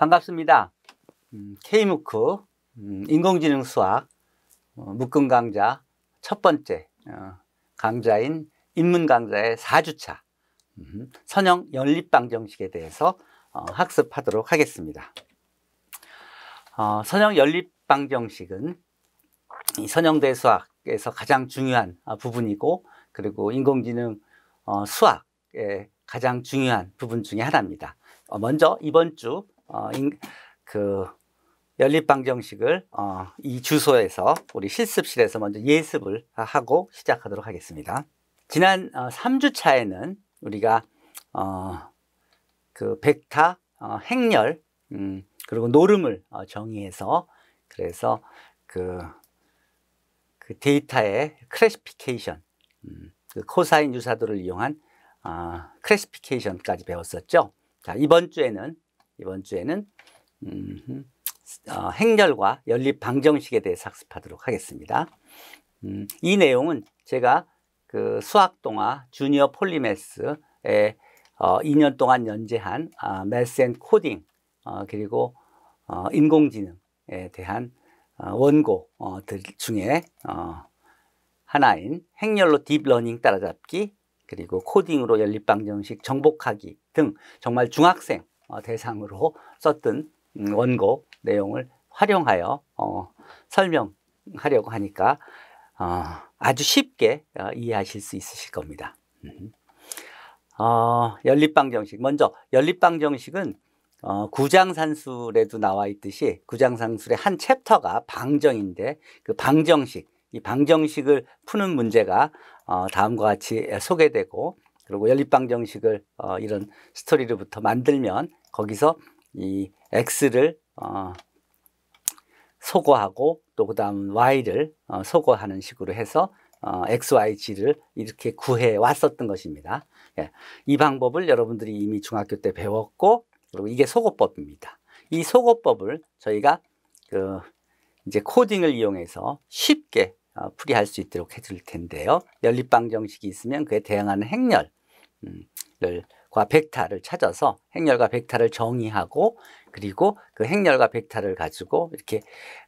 반갑습니다. 음, K무크 음, 인공지능 수학 어, 묶음 강좌 첫 번째 어, 강좌인 입문 강좌의 4주차 음, 선형 연립방정식에 대해서 어, 학습하도록 하겠습니다. 어, 선형 연립방정식은 이 선형대 수학에서 가장 중요한 아, 부분이고 그리고 인공지능 어, 수학의 가장 중요한 부분 중의 하나입니다. 어, 먼저 이번 주 어, 인, 그 연립방정식을 어, 이 주소에서 우리 실습실에서 먼저 예습을 하고 시작하도록 하겠습니다. 지난 어, 3주 차에는 우리가 어, 그 백타, 어, 행렬, 음, 그리고 노름을 어, 정의해서 그래서 그, 그 데이터의 클래시피케이션, 음, 그 코사인 유사도를 이용한 어, 아, 클래시피케이션까지 배웠었죠. 자, 이번 주에는 이번 주에는 음, 어, 행렬과 연립 방정식에 대해 학습하도록 하겠습니다. 음, 이 내용은 제가 그 수학 동화 주니어 폴리메스에 어, 2년 동안 연재한 어, 메스앤 코딩 어, 그리고 어, 인공지능에 대한 어, 원고들 어, 중에 어, 하나인 행렬로 딥러닝 따라잡기 그리고 코딩으로 연립방정식 정복하기 등 정말 중학생 어, 대상으로 썼던 음, 원고 내용을 활용하여 어, 설명하려고 하니까 어, 아주 쉽게 어, 이해하실 수 있으실 겁니다. 음. 어, 연립방 정식. 먼저 연립방 정식은 어, 구장산술에도 나와 있듯이 구장산술의 한 챕터가 방정인데 그 방정식, 이 방정식을 푸는 문제가 어, 다음과 같이 소개되고 그리고 연립방정식을 어, 이런 스토리로부터 만들면 거기서 이 x를 어, 소거하고 또 그 다음 y를 어, 소거하는 식으로 해서 어, xyz를 이렇게 구해 왔었던 것입니다. 예. 이 방법을 여러분들이 이미 중학교 때 배웠고 그리고 이게 소거법입니다. 이 소거법을 저희가 그 이제 코딩을 이용해서 쉽게 어, 풀이할 수 있도록 해줄 텐데요. 연립방정식이 있으면 그에 대응하는 행렬을 음, 과 벡타를 찾아서 행렬과 벡타를 정의하고 그리고 그 행렬과 벡타를 가지고 이렇게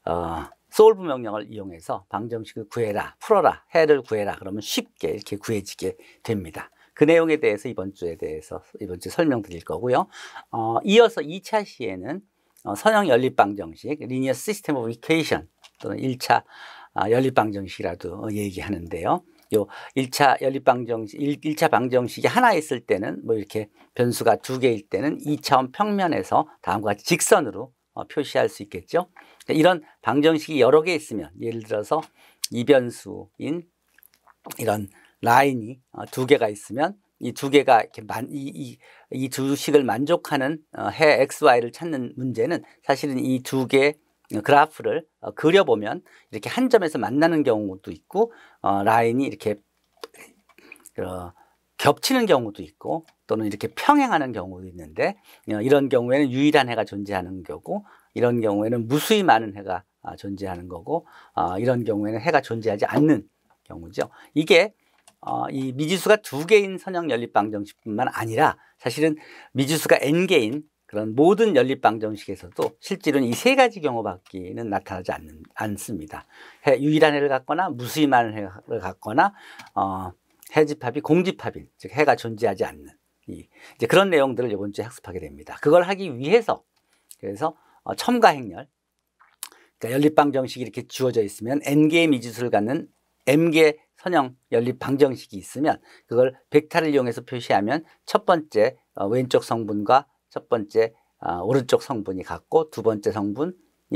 어 솔브 명령을 이용해서 방정식을 구해라, 풀어라, 해를 구해라 그러면 쉽게 이렇게 구해지게 됩니다. 그 내용에 대해서 이번 주에 대해서 이번 주 설명드릴 거고요. 어, 이어서 2차 시에는 어, 선형 연립 방정식, 리니어 시스템 오브 이케이션 또는 1차 어, 아, 연립 방정식이라도 얘기하는데요. 요 1차 연립방정식, 1, 차 방정식이 하나 있을 때는 뭐 이렇게 변수가 두 개일 때는 2차원 평면에서 다음과 같이 직선으로 어, 표시할 수 있겠죠. 그러니까 이런 방정식이 여러 개 있으면 예를 들어서 이변수인 이런 라인이 어, 두 개가 있으면 이 두 개가 이렇게 만, 이, 이, 이두 식을 만족하는 어, 해 XY를 찾는 문제는 사실은 이두개 그래프를 어, 그려보면 이렇게 한 점에서 만나는 경우도 있고 어, 라인이 이렇게 어, 겹치는 경우도 있고 또는 이렇게 평행하는 경우도 있는데 이런 경우에는 유일한 해가 존재하는 거고 이런 경우에는 무수히 많은 해가 아, 존재하는 거고 이런 경우에는 해가 존재하지 않는 경우죠. 이게 어, 이 미지수가 두 개인 선형 연립 방정식뿐만 아니라 사실은 미지수가 n 개인 그런 모든 연립방정식에서도 실제로는 이 세 가지 경우밖에는 나타나지 않는, 않습니다. 해, 유일한 해를 갖거나 무수히많은 해를 갖거나 어, 해집합이 공집합인 즉 해가 존재하지 않는 이, 이제 그런 내용들을 이번 주에 학습하게 됩니다. 그걸 하기 위해서 그래서 어, 첨가 행렬 그러니까 연립방정식이 이렇게 주어져 있으면 n개의 미지수를 갖는 m개 선형 연립 방정식이 있으면 그걸 벡터를 이용해서 표시하면 첫 번째 어, 왼쪽 성분과 첫 번째 아, 오른쪽 성분이 같고 두 번째 성분이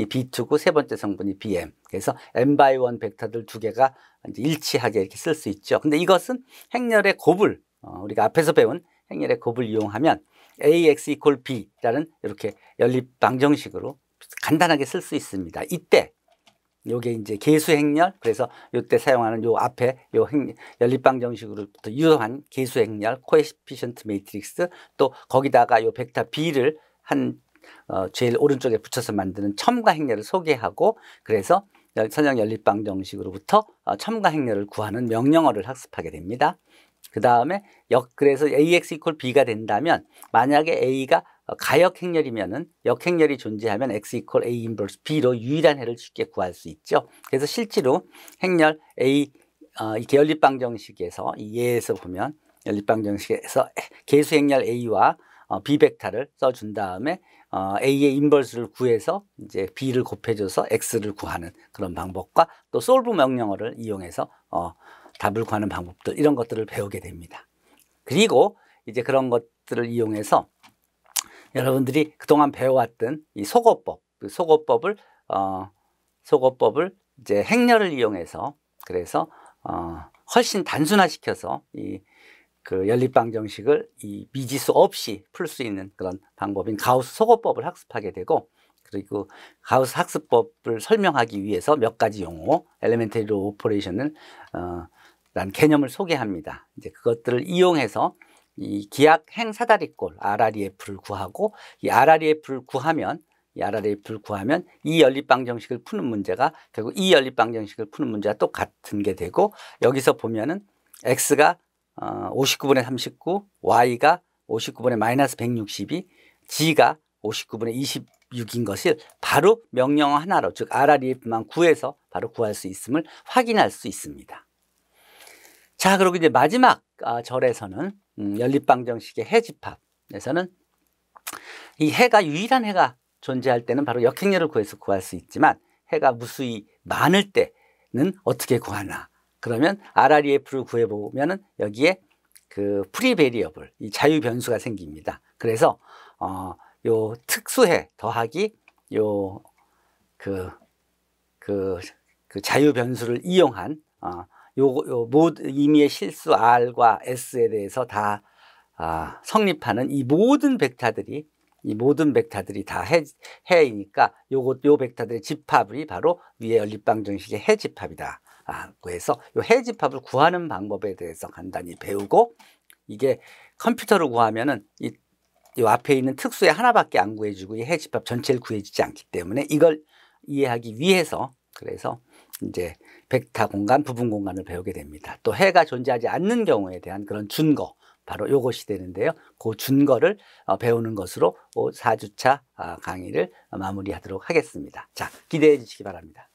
B2고 세 번째 성분이 BM. 그래서 M by 1 벡터들 두 개가 일치하게 이렇게 쓸 수 있죠. 근데 이것은 행렬의 곱을 어, 우리가 앞에서 배운 행렬의 곱을 이용하면 AX equal B라는 이렇게 연립 방정식으로 간단하게 쓸 수 있습니다. 이때 요게 이제 계수행렬 그래서 요 때 사용하는 요 앞에 요 행, 연립방 정식으로부터 유효한 계수행렬 코에피션트 매트릭스 또 거기다가 요 벡터 B를 한 어, 제일 오른쪽에 붙여서 만드는 첨가 행렬을 소개하고 그래서 선형 연립방 정식으로부터 어, 첨가 행렬을 구하는 명령어를 학습하게 됩니다. 그 다음에 역 그래서 ax equal b가 된다면 만약에 a가 어, 가역행렬이면은 역행렬이 존재하면 x e q u a l a inverse b로 유일한 해를 쉽게 구할 수 있죠. 그래서 실제로 행렬 a 어, 이렇게 립방 정식에서 예에서 보면 연립방 정식에서 계수 행렬 a와 어, b 벡터를 써준 다음에 어, a의 인버스를 구해서 이제 b를 곱해줘서 x를 구하는 그런 방법과 또 솔브 명령어를 이용해서 어, 답을 구하는 방법들 이런 것들을 배우게 됩니다. 그리고 이제 그런 것들을 이용해서 여러분들이 그동안 배워왔던 이 속어법, 그 속어법을 어, 속어법을 이제 행렬을 이용해서 그래서 어, 훨씬 단순화시켜서 이 그 연립방 정식을 이 미지수 없이 풀 수 있는 그런 방법인 가우스 속어법을 학습하게 되고 그리고 가우스 학습법을 설명하기 위해서 몇 가지 용어, 엘리멘터리 오퍼레이션을 어, 난 개념을 소개합니다. 이제 그것들을 이용해서 이 기약 행 사다리꼴 RREF를 구하고 이 RREF를 구하면 이 RREF를 구하면 이 연립방 정식을 푸는 문제가 결국 이 연립방 정식을 푸는 문제와 똑같은 게 되고 여기서 보면은 x가 어, 59분의 39, y가 59분의 마이너스 162, g가 59분의 26인 것을 바로 명령 하나로 즉 RREF만 구해서 바로 구할 수 있음을 확인할 수 있습니다. 자, 그리고 이제 마지막 아, 절에서는 음, 연립방정식의 해집합에서는 이 해가 유일한 해가 존재할 때는 바로 역행렬을 구해서 구할 수 있지만 해가 무수히 많을 때는 어떻게 구하나 그러면 RREF를 구해보면은 여기에 그 프리베리어블, 이 자유 변수가 생깁니다. 그래서 어, 요 특수해 더하기 요그그 그, 그 자유 변수를 이용한 어, 요, 요 모든 임미의 실수 R과 S에 대해서 다 아, 성립하는 이 모든 벡터들이 이 모든 벡터들이 다 해, 해이니까 요것 요 벡터들의 집합이 바로 위에 연립방정식의 해집합이다. 아, 그래서요 해집합을 구하는 방법에 대해서 간단히 배우고 이게 컴퓨터로 구하면은 이, 이 앞에 있는 특수의 하나밖에 안구해지고이 해집합 전체를 구해지지 않기 때문에 이걸 이해하기 위해서 그래서 이제 백타 공간, 부분 공간을 배우게 됩니다. 또 해가 존재하지 않는 경우에 대한 그런 준거, 바로 요것이 되는데요. 그 준거를 어, 배우는 것으로 4주차 아, 강의를 마무리하도록 하겠습니다. 자, 기대해 주시기 바랍니다.